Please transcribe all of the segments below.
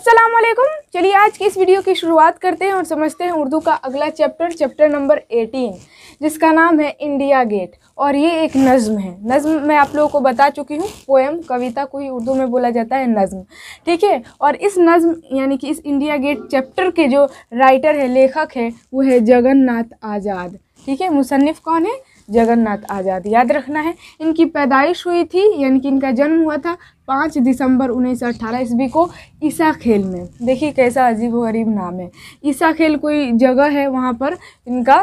अस्सलाम वालेकुम चलिए आज की इस वीडियो की शुरुआत करते हैं और समझते हैं उर्दू का अगला चैप्टर चैप्टर नंबर 18 जिसका नाम है इंडिया गेट और ये एक नज़म है नज़म मैं आप लोगों को बता चुकी हूँ पोएम कविता को ही उर्दू में बोला जाता है नज़म ठीक है और इस नज़म यानी कि इस इंडिया गेट चैप्टर के जो राइटर है लेखक है वो है जगन्नाथ आज़ाद ठीक है मुसनफ़ कौन है जगन्नाथ आज़ाद याद रखना है इनकी पैदाइश हुई थी यानी कि इनका जन्म हुआ था पाँच दिसंबर उन्नीस सौ अट्ठारह ईस्वी को ईसा खेल में देखिए कैसा अजीब गरीब नाम है ईसा खेल कोई जगह है वहाँ पर इनका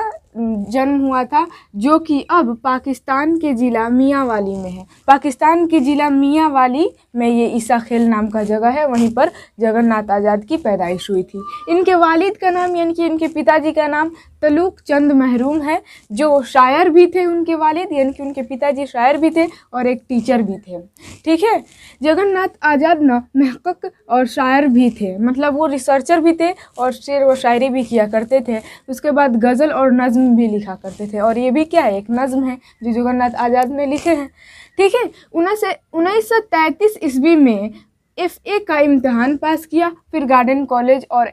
जन्म हुआ था जो कि अब पाकिस्तान के ज़िला वाली में है पाकिस्तान के ज़िला वाली में ये ईसा खेल नाम का जगह है वहीं पर जगन्नाथ आज़ाद की पैदाइश हुई थी इनके वालिद का नाम यानी कि इनके पिताजी का नाम तलुक चंद महरूम है जो शायर भी थे उनके वालिद यानी कि उनके पिताजी शायर भी थे और एक टीचर भी थे ठीक है जगन्नाथ आज़ाद न महकक और शायर भी थे मतलब वो रिसर्चर भी थे और शेर व शायरी भी किया करते थे उसके बाद गज़ल और नज़म भी लिखा करते थे और ये भी क्या है एक नज़म है जो जगन्नाथ आज़ाद ने लिखे हैं ठीक है उन्नीस उन्नीस सौ तैंतीस ईस्वी में एफ ए का इम्तहान पास किया फिर गार्डन कॉलेज और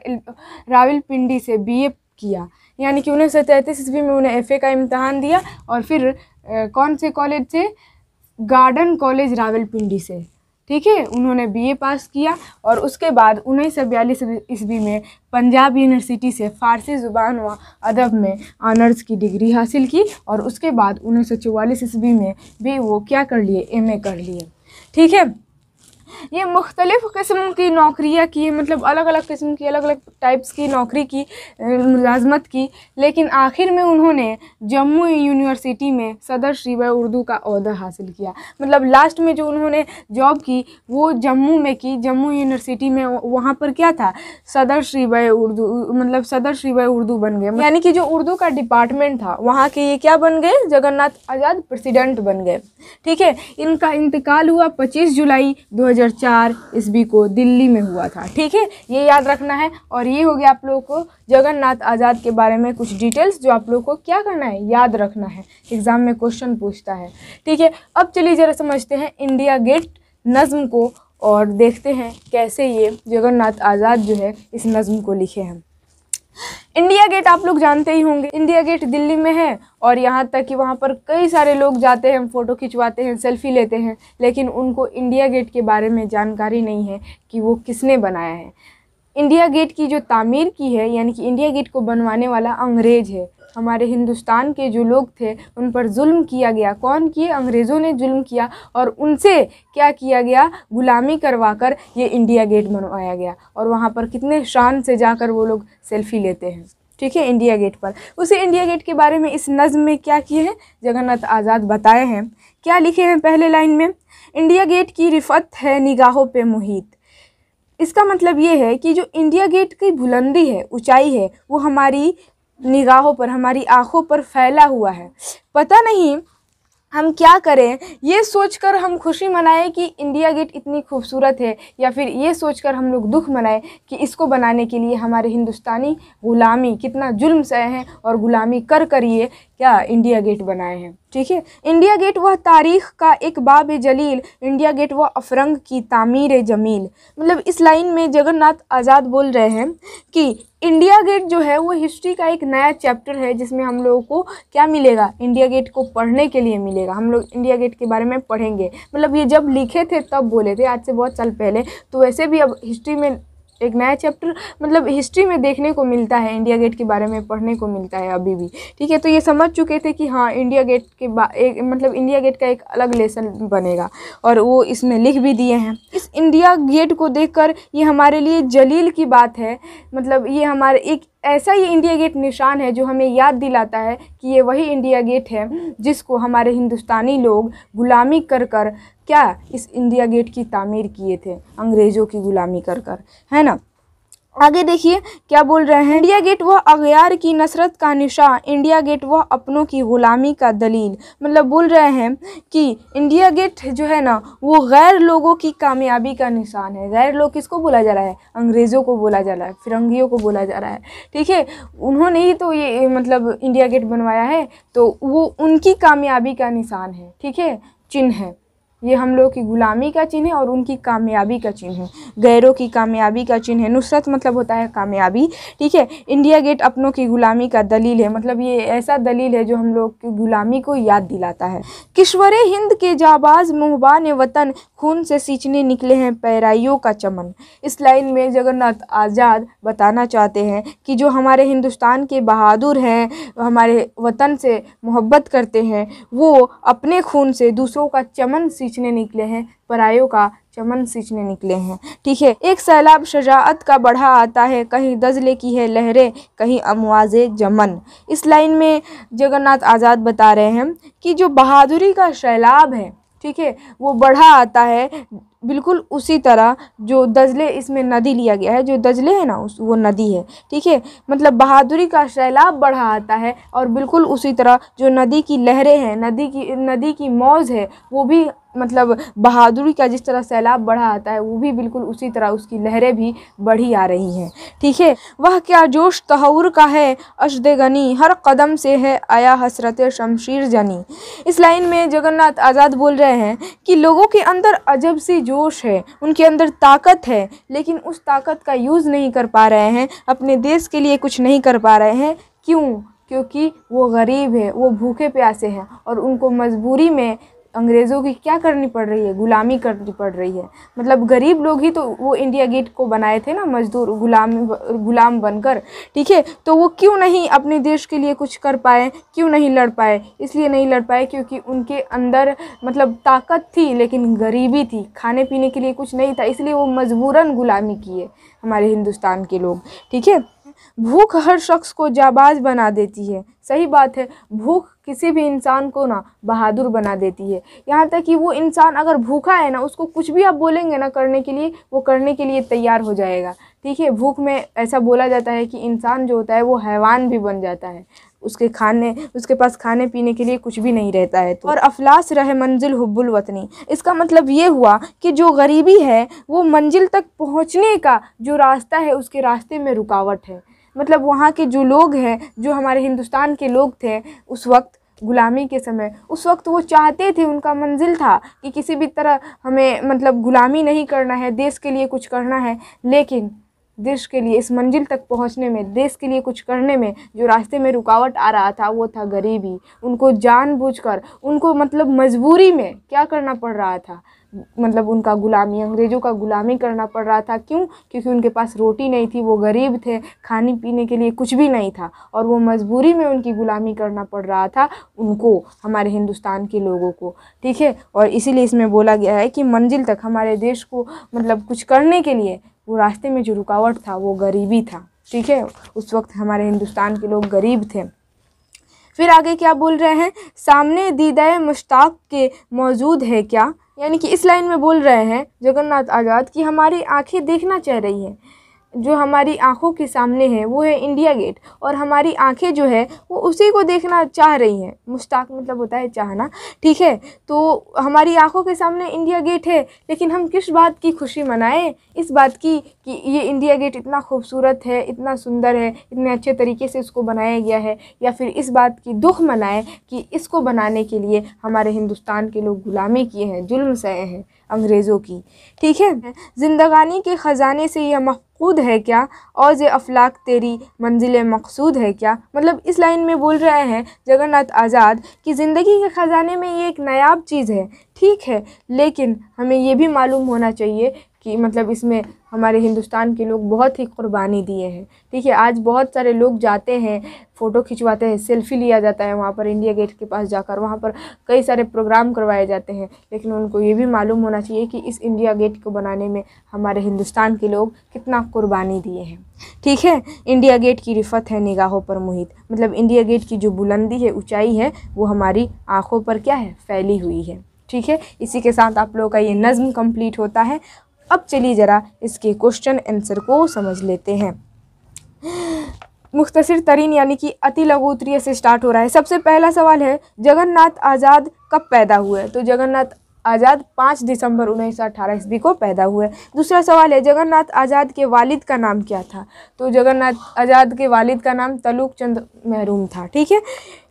रावलपिंडी से बी ए किया यानी कि उन्नीस सौ तैंतीस ईस्वी में उन्हें एफ ए का इम्तहान दिया और फिर कौन से कॉलेज से गार्डन कॉलेज रावलपिंडी से ठीक है उन्होंने बीए पास किया और उसके बाद उन्नीस सौ बयालीस ईस्वी में पंजाब यूनिवर्सिटी से फ़ारसी ज़ुबान व अदब में ऑनर्स की डिग्री हासिल की और उसके बाद उन्नीस सौ चौवालीस ईस्वी में भी वो क्या कर लिए एमए कर लिए ठीक है ये मुख्तलिफ़ किस्म की नौकरियाँ की मतलब अलग अलग किस्म की अलग अलग टाइप्स की नौकरी की मुलाजमत की लेकिन आखिर में उन्होंने जम्मू यूनिवर्सिटी में सदर शबा उर्दू का अहदा हासिल किया मतलब लास्ट में जो उन्होंने जॉब की वो जम्मू में की जम्मू यूनिवर्सिटी में वहाँ पर क्या था सदर शबा उर्दू मतलब सदर शबा उर्दू बन गए यानी कि जो उर्दू का डिपार्टमेंट था वहाँ के ये क्या बन गए जगन्नाथ आज़ाद प्रेसिडेंट बन गए ठीक है इनका इंतकाल हुआ पच्चीस जुलाई दो 2004 ईस्वी को दिल्ली में हुआ था ठीक है ये याद रखना है और ये हो गया आप लोगों को जगन्नाथ आज़ाद के बारे में कुछ डिटेल्स जो आप लोगों को क्या करना है याद रखना है एग्ज़ाम में क्वेश्चन पूछता है ठीक है अब चलिए ज़रा समझते हैं इंडिया गेट नज़म को और देखते हैं कैसे ये जगन्नाथ आज़ाद जो है इस नज़म को लिखे हैं इंडिया गेट आप लोग जानते ही होंगे इंडिया गेट दिल्ली में है और यहाँ तक कि वहाँ पर कई सारे लोग जाते हैं फ़ोटो खिंचवाते हैं सेल्फी लेते हैं लेकिन उनको इंडिया गेट के बारे में जानकारी नहीं है कि वो किसने बनाया है इंडिया गेट की जो तामीर की है यानी कि इंडिया गेट को बनवाने वाला अंग्रेज़ है हमारे हिंदुस्तान के जो लोग थे उन पर जुल्म किया गया कौन किए अंग्रेज़ों ने जुल्म किया और उनसे क्या किया गया गुलामी करवा कर ये इंडिया गेट बनवाया गया और वहाँ पर कितने शान से जाकर वो लोग सेल्फ़ी लेते हैं ठीक है इंडिया गेट पर उसे इंडिया गेट के बारे में इस नज़म में क्या किए हैं जगन्नाथ आज़ाद बताए हैं क्या लिखे हैं पहले लाइन में इंडिया गेट की रिफत है निगाहों पे मुहित इसका मतलब ये है कि जो इंडिया गेट की बुलंदी है ऊंचाई है वो हमारी निगाहों पर हमारी आँखों पर फैला हुआ है पता नहीं हम क्या करें ये सोचकर हम खुशी मनाएं कि इंडिया गेट इतनी खूबसूरत है या फिर ये सोचकर हम लोग दुख मनाएं कि इसको बनाने के लिए हमारे हिंदुस्तानी ग़ुलामी कितना जुल्म सहे हैं और ग़ुलामी कर कर ये क्या इंडिया गेट बनाए हैं ठीक है इंडिया गेट वह तारीख़ का एक बाब जलील इंडिया गेट वह अफरंग की तामीर जमील मतलब इस लाइन में जगन्नाथ आज़ाद बोल रहे हैं कि इंडिया गेट जो है वो हिस्ट्री का एक नया चैप्टर है जिसमें हम लोगों को क्या मिलेगा इंडिया गेट को पढ़ने के लिए मिलेगा हम लोग इंडिया गेट के बारे में पढ़ेंगे मतलब ये जब लिखे थे तब बोले थे आज से बहुत साल पहले तो वैसे भी अब हिस्ट्री में एक नया चैप्टर मतलब हिस्ट्री में देखने को मिलता है इंडिया गेट के बारे में पढ़ने को मिलता है अभी भी ठीक है तो ये समझ चुके थे कि हाँ इंडिया गेट के बा एक मतलब इंडिया गेट का एक अलग लेसन बनेगा और वो इसमें लिख भी दिए हैं इस इंडिया गेट को देखकर ये हमारे लिए जलील की बात है मतलब ये हमारे एक ऐसा ही इंडिया गेट निशान है जो हमें याद दिलाता है कि ये वही इंडिया गेट है जिसको हमारे हिंदुस्तानी लोग गुलामी कर कर क्या इस इंडिया गेट की तामीर किए थे अंग्रेज़ों की गुलामी कर कर है ना आगे देखिए क्या बोल रहे हैं इंडिया गेट वह अगयार की नसरत का निशा इंडिया गेट वह अपनों की ग़ुलामी का दलील मतलब बोल रहे हैं कि इंडिया गेट जो है ना वो गैर लोगों की कामयाबी का निशान है गैर लोग किसको बोला जा रहा है अंग्रेज़ों को बोला जा रहा है फिरंगियों को बोला जा रहा है ठीक है उन्होंने ही तो ये मतलब इंडिया गेट बनवाया है तो वो उनकी कामयाबी का निशान है ठीक है चिन्ह है ये हम लोगों की ग़ुलामी का चिन्ह है और उनकी कामयाबी का चिन्ह है गैरों की कामयाबी का चिन्ह है नुसरत मतलब होता है कामयाबी ठीक है इंडिया गेट अपनों की ग़ुलामी का दलील है मतलब ये ऐसा दलील है जो हम लोग की ग़ुलामी को याद दिलाता है किश्वर हिंद के जाबाज ने वतन खून से सींचने निकले हैं पैराइयों का चमन इस लाइन में जगन्नाथ आज़ाद बताना चाहते हैं कि जो हमारे हिंदुस्तान के बहादुर हैं हमारे वतन से मोहब्बत करते हैं वो अपने खून से दूसरों का चमन सींच सींचने निकले हैं परायों का चमन सींचने निकले हैं ठीक है एक सैलाब शजात का बढ़ा आता है कहीं दजले की है लहरें कहीं अमवाज जमन इस लाइन में जगन्नाथ आज़ाद बता रहे हैं कि जो बहादुरी का सैलाब है ठीक है वो बढ़ा आता है बिल्कुल उसी तरह जो दजले इसमें नदी लिया गया है जो दजले है ना उस वो नदी है ठीक है मतलब बहादुरी का सैलाब बढ़ा आता है और बिल्कुल उसी तरह जो नदी की लहरें हैं नदी की नदी की मौज है वो भी मतलब बहादुरी का जिस तरह सैलाब बढ़ा आता है वो भी बिल्कुल उसी तरह उसकी लहरें भी बढ़ी आ रही हैं ठीक है वह क्या जोश तहवर का है अशद गनी हर कदम से है आया हसरत शमशीर जनी इस लाइन में जगन्नाथ आज़ाद बोल रहे हैं कि लोगों के अंदर अजब सी जोश है उनके अंदर ताकत है लेकिन उस ताकत का यूज़ नहीं कर पा रहे हैं अपने देश के लिए कुछ नहीं कर पा रहे हैं क्यों क्योंकि वो गरीब है वो भूखे प्यासे हैं और उनको मजबूरी में अंग्रेज़ों की क्या करनी पड़ रही है ग़ुलामी करनी पड़ रही है मतलब गरीब लोग ही तो वो इंडिया गेट को बनाए थे ना मज़दूर ग़ुलाम ग़ुलाम बनकर ठीक है तो वो क्यों नहीं अपने देश के लिए कुछ कर पाए क्यों नहीं लड़ पाए इसलिए नहीं लड़ पाए क्योंकि उनके अंदर मतलब ताकत थी लेकिन गरीबी थी खाने पीने के लिए कुछ नहीं था इसलिए वो मजबूरन ग़ुलामी किए हमारे हिंदुस्तान के लोग ठीक है भूख हर शख्स को जाबाज बना देती है सही बात है भूख किसी भी इंसान को ना बहादुर बना देती है यहाँ तक कि वो इंसान अगर भूखा है ना उसको कुछ भी आप बोलेंगे ना करने के लिए वो करने के लिए तैयार हो जाएगा ठीक है भूख में ऐसा बोला जाता है कि इंसान जो होता है वो हैवान भी बन जाता है उसके खाने उसके पास खाने पीने के लिए कुछ भी नहीं रहता है तो और अफलास रहे मंजिल हब्बुल वतनी इसका मतलब ये हुआ कि जो गरीबी है वो मंजिल तक पहुँचने का जो रास्ता है उसके रास्ते में रुकावट है मतलब वहाँ के जो लोग हैं जो हमारे हिंदुस्तान के लोग थे उस वक्त गुलामी के समय उस वक्त वो चाहते थे उनका मंजिल था कि किसी भी तरह हमें मतलब गुलामी नहीं करना है देश के लिए कुछ करना है लेकिन देश के लिए इस मंजिल तक पहुंचने में देश के लिए कुछ करने में जो रास्ते में रुकावट आ रहा था वो था गरीबी उनको जानबूझकर उनको मतलब मजबूरी में क्या करना पड़ रहा था मतलब उनका गुलामी अंग्रेज़ों का गुलामी करना पड़ रहा था क्यों क्योंकि उनके पास रोटी नहीं थी वो गरीब थे खाने पीने के लिए कुछ भी नहीं था और वो मजबूरी में उनकी गुलामी करना पड़ रहा था उनको हमारे हिंदुस्तान के लोगों को ठीक है और इसीलिए इसमें बोला गया है कि मंजिल तक हमारे देश को मतलब कुछ करने के लिए वो रास्ते में जो रुकावट था वो गरीबी था ठीक है उस वक्त हमारे हिंदुस्तान के लोग गरीब थे फिर आगे क्या बोल रहे हैं सामने दीदाए मुश्ताक के मौजूद है क्या यानी कि इस लाइन में बोल रहे हैं जगन्नाथ आज़ाद कि हमारी आंखें देखना चाह रही हैं जो हमारी आँखों के सामने है वो है इंडिया गेट और हमारी आँखें जो है वो उसी को देखना चाह रही हैं मुश्ताक मतलब होता है चाहना ठीक है तो हमारी आँखों के सामने इंडिया गेट है लेकिन हम किस बात की खुशी मनाएं इस बात की कि ये इंडिया गेट इतना खूबसूरत है इतना सुंदर है इतने अच्छे तरीके से इसको बनाया गया है या फिर इस बात की दुख मनाएं कि इसको बनाने के लिए हमारे हिंदुस्तान के लोग गुलामी किए हैं जुल्म सहे हैं अंग्रेज़ों की ठीक है ज़िंदगानी के ख़जाने से यह मफकूद है क्या और अफलाक तेरी मंजिल मकसूद है क्या मतलब इस लाइन में बोल रहे हैं जगन्नाथ आज़ाद कि ज़िंदगी के ख़जाने में ये एक नायाब चीज़ है ठीक है लेकिन हमें यह भी मालूम होना चाहिए कि मतलब इसमें हमारे हिंदुस्तान के लोग बहुत ही कुर्बानी दिए हैं ठीक है आज बहुत सारे लोग जाते हैं फ़ोटो खिंचवाते हैं सेल्फ़ी लिया जाता है वहाँ पर इंडिया गेट के पास जाकर वहाँ पर कई सारे प्रोग्राम करवाए जाते हैं लेकिन उनको ये भी मालूम होना चाहिए कि इस इंडिया गेट को बनाने में हमारे हिंदुस्तान के लोग कितना कुर्बानी दिए हैं ठीक है इंडिया गेट की रिफत है निगाहों पर मुहित मतलब इंडिया गेट की जो बुलंदी है ऊँचाई है वो हमारी आँखों पर क्या है फैली हुई है ठीक है इसी के साथ आप लोगों का ये नज़म कंप्लीट होता है अब चलिए ज़रा इसके क्वेश्चन आंसर को समझ लेते हैं मुख्तर तरीन यानी कि अति लघु उत्तरीय से स्टार्ट हो रहा है सबसे पहला सवाल है जगन्नाथ आज़ाद कब पैदा हुए तो जगन्नाथ आज़ाद पाँच दिसंबर उन्नीस सौ अठारह ईस्वी को पैदा हुए दूसरा सवाल है जगन्नाथ आज़ाद के वालिद का नाम क्या था तो जगन्नाथ आज़ाद के वालिद का नाम तलुक चंद महरूम था ठीक है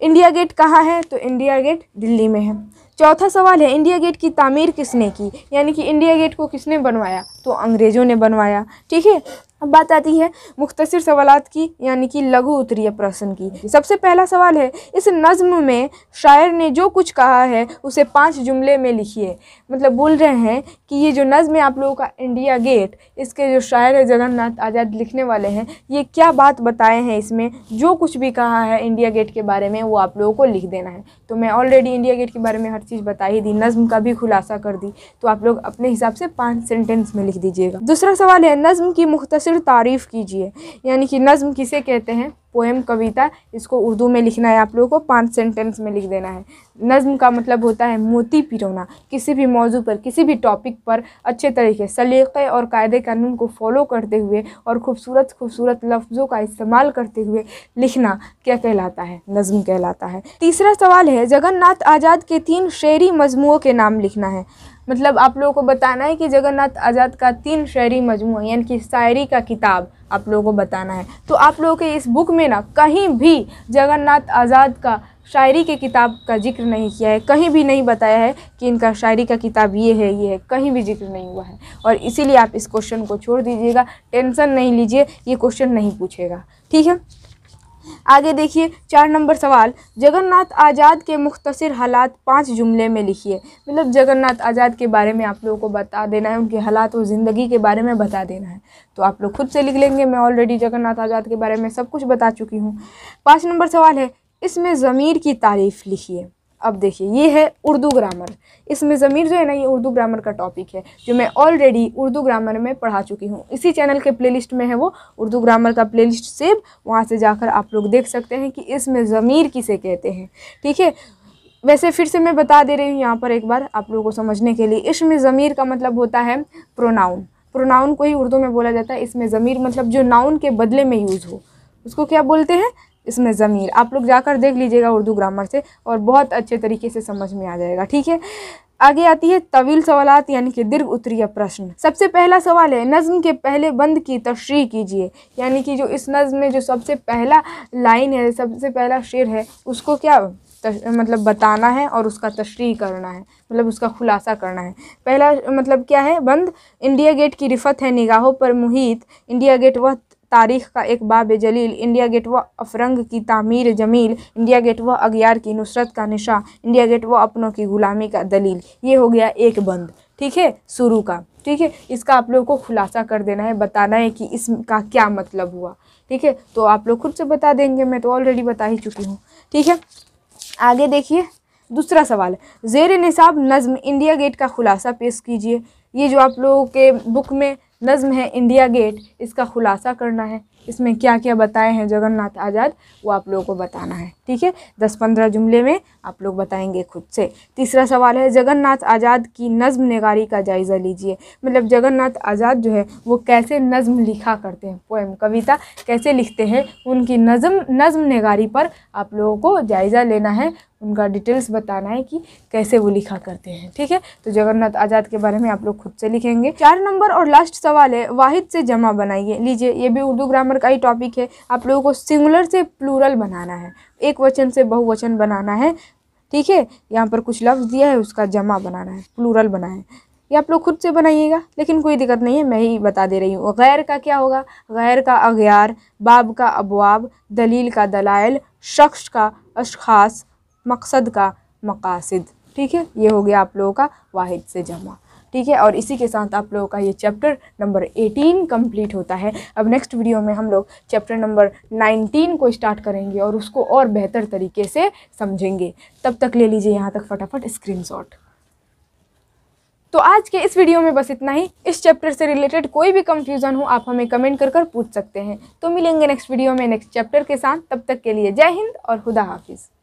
इंडिया गेट कहाँ है तो इंडिया गेट दिल्ली में है चौथा सवाल है इंडिया गेट की तामीर किसने की यानी कि इंडिया गेट को किसने बनवाया तो अंग्रेज़ों ने बनवाया ठीक है अब बात आती है मुख्तर सवाल की यानी कि लघु उत्तरीय प्रश्न की सबसे पहला सवाल है इस नज़म में शायर ने जो कुछ कहा है उसे पांच जुमले में लिखिए मतलब बोल रहे हैं कि ये जो नज़म है आप लोगों का इंडिया गेट इसके जो शायर है जगन्नाथ आज़ाद लिखने वाले हैं ये क्या बात बताए हैं इसमें जो कुछ भी कहा है इंडिया गेट के बारे में वो आप लोगों को लिख देना है तो मैं ऑलरेडी इंडिया गेट के बारे में हर चीज़ बता ही दी नज़म का भी खुलासा कर दी तो आप लोग अपने हिसाब से पाँच सेंटेंस में लिख दीजिएगा दूसरा सवाल है नज़म की मुख्तर तारीफ़ कीजिए यानी कि नज़म किसे कहते हैं पोएम कविता इसको उर्दू में लिखना है आप लोगों को पाँच सेंटेंस में लिख देना है नज़म का मतलब होता है मोती पिरोना किसी भी मौजू पर किसी भी टॉपिक पर अच्छे तरीके सलीक़े और कायदे कानून को फॉलो करते हुए और खूबसूरत खूबसूरत लफ्ज़ों का इस्तेमाल करते हुए लिखना क्या कहलाता है नज़म कहलाता है तीसरा सवाल है जगन्नाथ आज़ाद के तीन शेरी मजमुओं के नाम लिखना है मतलब आप लोगों को बताना है कि जगन्नाथ आज़ाद का तीन शेरी मजमू यानी कि शायरी का किताब आप लोगों को बताना है तो आप लोगों के इस बुक में ना कहीं भी जगन्नाथ आज़ाद का शायरी के किताब का जिक्र नहीं किया है कहीं भी नहीं बताया है कि इनका शायरी का किताब ये है ये है कहीं भी जिक्र नहीं हुआ है और इसीलिए आप इस क्वेश्चन को छोड़ दीजिएगा टेंशन नहीं लीजिए ये क्वेश्चन नहीं पूछेगा ठीक है आगे देखिए चार नंबर सवाल जगन्नाथ आज़ाद के मुख्तर हालात पाँच जुमले में लिखिए मतलब जगन्नाथ आज़ाद के बारे में आप लोगों को बता देना है उनके हालात और ज़िंदगी के बारे में बता देना है तो आप लोग खुद से लिख लेंगे मैं ऑलरेडी जगन्नाथ आज़ाद के बारे में सब कुछ बता चुकी हूँ पाँच नंबर सवाल है इसमें ज़मीर की तारीफ़ लिखिए अब देखिए ये है उर्दू ग्रामर इसमें ज़मीर जो है ना ये उर्दू ग्रामर का टॉपिक है जो मैं ऑलरेडी उर्दू ग्रामर में पढ़ा चुकी हूँ इसी चैनल के प्लेलिस्ट में है वो उर्दू ग्रामर का प्लेलिस्ट सेव वहाँ से जाकर आप लोग देख सकते हैं कि इसमें ज़मीर किसे कहते हैं ठीक है वैसे फिर से मैं बता दे रही हूँ यहाँ पर एक बार आप लोगों को समझने के लिए इसमें ज़मीर का मतलब होता है प्रोनाउन प्रोनाउन को ही उर्दू में बोला जाता है इसमें ज़मीर मतलब जो नाउन के बदले में यूज़ हो उसको क्या बोलते हैं इसमें ज़मीर आप लोग जाकर देख लीजिएगा उर्दू ग्रामर से और बहुत अच्छे तरीके से समझ में आ जाएगा ठीक है आगे आती है तवील सवालत यानी कि दीर्घ उत्तरीय प्रश्न सबसे पहला सवाल है नज़म के पहले बंद की तशरी कीजिए यानी कि जो इस नज़म में जो सबसे पहला लाइन है सबसे पहला शेर है उसको क्या तश, मतलब बताना है और उसका तशरी करना है मतलब उसका खुलासा करना है पहला मतलब क्या है बंद इंडिया गेट की रिफत है निगाहों पर मुहित इंडिया गेट वह तारीख़ का एक बाब जलील इंडिया गेट व अफरंग की तामीर जमील इंडिया गेट व अगियार की नुसरत का निशा इंडिया गेट व अपनों की ग़ुलामी का दलील ये हो गया एक बंद ठीक है शुरू का ठीक है इसका आप लोगों को खुलासा कर देना है बताना है कि इसका क्या मतलब हुआ ठीक है तो आप लोग खुद से बता देंगे मैं तो ऑलरेडी बता ही चुकी हूँ ठीक है आगे देखिए दूसरा सवाल जेर निसाब नज़म इंडिया गेट का खुलासा पेश कीजिए ये जो आप लोगों के बुक में नज़म है इंडिया गेट इसका खुलासा करना है इसमें क्या क्या बताए हैं जगन्नाथ आज़ाद वो आप लोगों को बताना है ठीक है दस पंद्रह जुमले में आप लोग बताएंगे खुद से तीसरा सवाल है जगन्नाथ आज़ाद की नज़म नगारी का जायज़ा लीजिए मतलब जगन्नाथ आज़ाद जो है वो कैसे नज़म लिखा करते हैं पोएम कविता कैसे लिखते हैं उनकी नज़म नज़म नगारी पर आप लोगों को जायज़ा लेना है उनका डिटेल्स बताना है कि कैसे वो लिखा करते हैं ठीक है तो जगन्नाथ आज़ाद के बारे में आप लोग खुद से लिखेंगे चार नंबर और लास्ट सवाल है वाहिद से जमा बनाइए लीजिए ये भी उर्दू ग्रामर का ही टॉपिक है आप लोगों को सिंगुलर से प्लूरल बनाना है एक वचन से बहुवचन बनाना है ठीक है यहाँ पर कुछ लफ्ज़ दिया है उसका जमा बनाना है प्लूरल बनाना है ये आप लोग खुद से बनाइएगा लेकिन कोई दिक्कत नहीं है मैं ही बता दे रही हूँ गैर का क्या होगा गैर का अगयार बाब का अबवाब दलील का दलाइल शख्स का अशास मकसद का मकासद ठीक है ये हो गया आप लोगों का वाहिद से जमा ठीक है और इसी के साथ आप लोगों का ये चैप्टर नंबर एटीन कम्प्लीट होता है अब नेक्स्ट वीडियो में हम लोग चैप्टर नंबर नाइनटीन को स्टार्ट करेंगे और उसको और बेहतर तरीके से समझेंगे तब तक ले लीजिए यहाँ तक फटाफट स्क्रीन तो आज के इस वीडियो में बस इतना ही इस चैप्टर से रिलेटेड कोई भी कंफ्यूजन हो आप हमें कमेंट कर कर पूछ सकते हैं तो मिलेंगे नेक्स्ट वीडियो में नेक्स्ट चैप्टर के साथ तब तक के लिए जय हिंद और खुदा हाफिज़